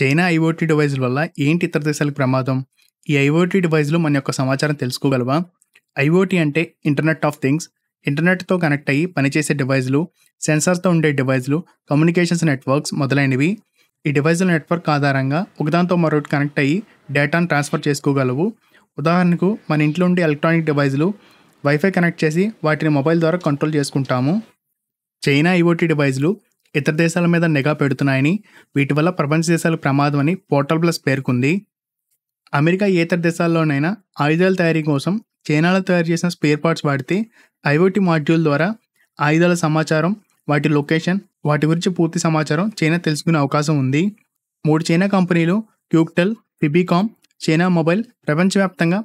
China IoT డివైజుల వల్ల ఏంటి ఇతర దేశాలకు ప్రమాదం ఈ ఐఓటీ డివైజ్లో మన యొక్క సమాచారం తెలుసుకోగలవా ఐఓటీ అంటే ఇంటర్నెట్ ఆఫ్ థింగ్స్ ఇంటర్నెట్తో కనెక్ట్ అయ్యి పనిచేసే డివైజ్లు సెన్సార్తో ఉండే డివైజ్లు కమ్యూనికేషన్స్ నెట్వర్క్స్ మొదలైనవి ఈ డివైజుల నెట్వర్క్ ఆధారంగా ఒకదాంతో మరొకటి కనెక్ట్ అయ్యి డేటాను ట్రాన్స్ఫర్ చేసుకోగలవు ఉదాహరణకు మన ఇంట్లో ఉండే ఎలక్ట్రానిక్ డివైజులు వైఫై కనెక్ట్ చేసి వాటిని మొబైల్ ద్వారా కంట్రోల్ చేసుకుంటాము చైనా ఐఓటీ డివైజులు ఇతర దేశాల మీద నిఘా పెడుతున్నాయని వీటి వల్ల ప్రపంచ దేశాలకు ప్రమాదం అని పోర్టల్ ప్లస్ పేర్కొంది అమెరికా ఇతర దేశాల్లోనైనా ఆయుధాల తయారీ కోసం చైనాలో తయారు చేసిన స్పేర్ పార్ట్స్ వాడితే ఐఓటి మాడ్యూల్ ద్వారా ఆయుధాల సమాచారం వాటి లొకేషన్ వాటి గురించి పూర్తి సమాచారం చైనా తెలుసుకునే అవకాశం ఉంది మూడు చైనా కంపెనీలు క్యూక్టెల్ ఫిబికామ్ చైనా మొబైల్ ప్రపంచవ్యాప్తంగా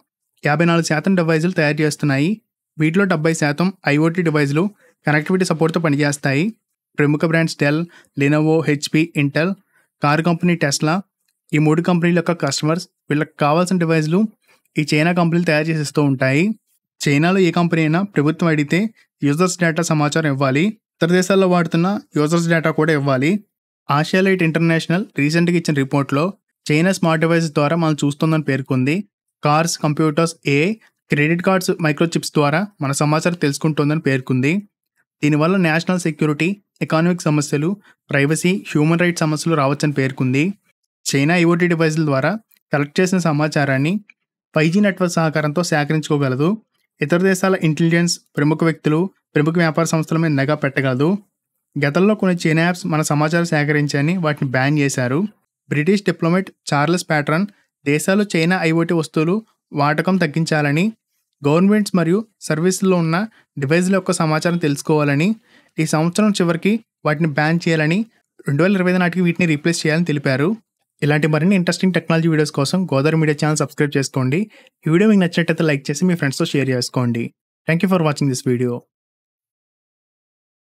యాభై నాలుగు శాతం డివైజులు తయారు చేస్తున్నాయి వీటిలో డెబ్బై శాతం ఐఓటీ డివైజులు కనెక్టివిటీ సపోర్ట్తో పనిచేస్తాయి ప్రముఖ brands Dell Lenovo HP Intel car company Tesla ఈ మూడు కంపెనీల యొక్క కస్టమర్స్ వీళ్ళకి కావాల్సిన డివైజ్లు ఈ చైనా కంపెనీలు తయారు చేసేస్తూ ఉంటాయి చైనాలో ఏ కంపెనీ అయినా ప్రభుత్వం అడిగితే యూజర్స్ డేటా సమాచారం ఇవ్వాలి ఇతర దేశాల్లో వాడుతున్న యూజర్స్ డేటా కూడా ఇవ్వాలి ఆసియా లైట్ ఇంటర్నేషనల్ రీసెంట్గా ఇచ్చిన రిపోర్ట్లో చైనా స్మార్ట్ డివైసెస్ ద్వారా మనం చూస్తుందని పేర్కొంది కార్స్ కంప్యూటర్స్ ఏ క్రెడిట్ కార్డ్స్ మైక్రోచిప్స్ ద్వారా మన సమాచారం తెలుసుకుంటుందని పేర్కొంది దీనివల్ల నేషనల్ సెక్యూరిటీ ఎకానమిక్ సమస్యలు ప్రైవసీ హ్యూమన్ రైట్స్ సమస్యలు రావచ్చని పేర్కొంది చైనా ఐఓటీ డివైజుల ద్వారా కలెక్ట్ చేసిన సమాచారాన్ని ఫైవ్ జీ నెట్వర్క్ సహకారంతో సేకరించుకోగలదు ఇతర దేశాల ఇంటెలిజెన్స్ ప్రముఖ వ్యక్తులు ప్రముఖ వ్యాపార సంస్థల మీద నెగా పెట్టగలదు గతంలో కొన్ని చైనా యాప్స్ మన సమాచారం సేకరించని వాటిని బ్యాన్ చేశారు బ్రిటిష్ డిప్లొమేట్ చార్లెస్ ప్యాట్రన్ దేశాలు చైనా ఐఓటీ వస్తువులు వాటకం తగ్గించాలని గవర్నమెంట్స్ మరియు సర్వీసుల్లో ఉన్న డివైజ్ల యొక్క సమాచారం తెలుసుకోవాలని ఈ సంవత్సరం చివరికి వాటిని బ్యాన్ చేయాలని రెండు వేల ఇరవై నాటికి వీటిని రీప్లేస్ చేయాలని తెలిపారు ఇలాంటి మరిన్ని ఇంట్రెస్టింగ్ టెక్నాలజీ వీడియోస్ కోసం గోదావరి మీడియా ఛానల్ సబ్స్క్రైబ్ చేసుకోండి ఈ వీడియో మీకు నచ్చినట్లయితే లైక్ చేసి మీ ఫ్రెండ్స్తో షేర్ చేసుకోండి thank you for watching this video